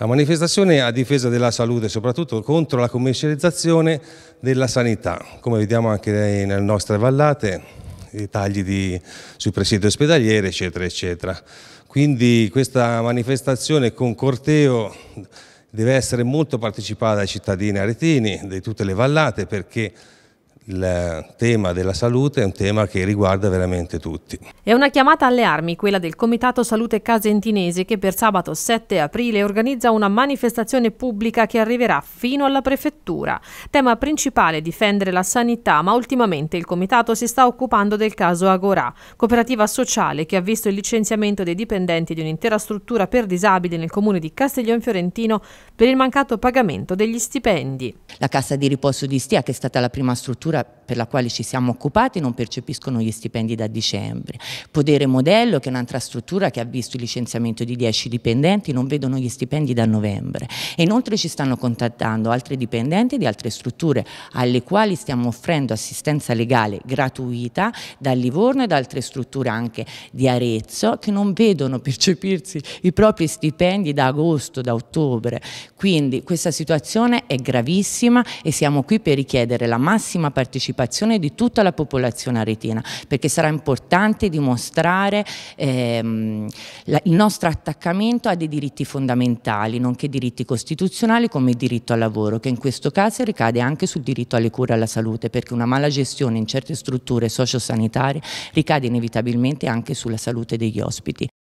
La manifestazione a difesa della salute, e soprattutto contro la commercializzazione della sanità, come vediamo anche nelle nostre vallate, i tagli di, sui presidi ospedalieri, eccetera, eccetera. Quindi questa manifestazione con corteo deve essere molto partecipata dai cittadini aretini, di tutte le vallate, perché il tema della salute è un tema che riguarda veramente tutti. È una chiamata alle armi quella del Comitato Salute Casentinese che per sabato 7 aprile organizza una manifestazione pubblica che arriverà fino alla prefettura. Tema principale difendere la sanità, ma ultimamente il comitato si sta occupando del caso Agorà, cooperativa sociale che ha visto il licenziamento dei dipendenti di un'intera struttura per disabili nel comune di Castiglione Fiorentino per il mancato pagamento degli stipendi. La Cassa di Riposo di Stia che è stata la prima struttura letteratura per la quale ci siamo occupati non percepiscono gli stipendi da dicembre. Podere Modello, che è un'altra struttura che ha visto il licenziamento di 10 dipendenti, non vedono gli stipendi da novembre. E inoltre ci stanno contattando altri dipendenti di altre strutture alle quali stiamo offrendo assistenza legale gratuita da Livorno e da altre strutture anche di Arezzo che non vedono percepirsi i propri stipendi da agosto, da ottobre. Quindi questa situazione è gravissima e siamo qui per richiedere la massima partecipazione partecipazione di tutta la popolazione aretina, perché sarà importante dimostrare ehm, la, il nostro attaccamento a dei diritti fondamentali, nonché diritti costituzionali come il diritto al lavoro, che in questo caso ricade anche sul diritto alle cure e alla salute, perché una mala gestione in certe strutture sociosanitarie ricade inevitabilmente anche sulla salute degli ospiti.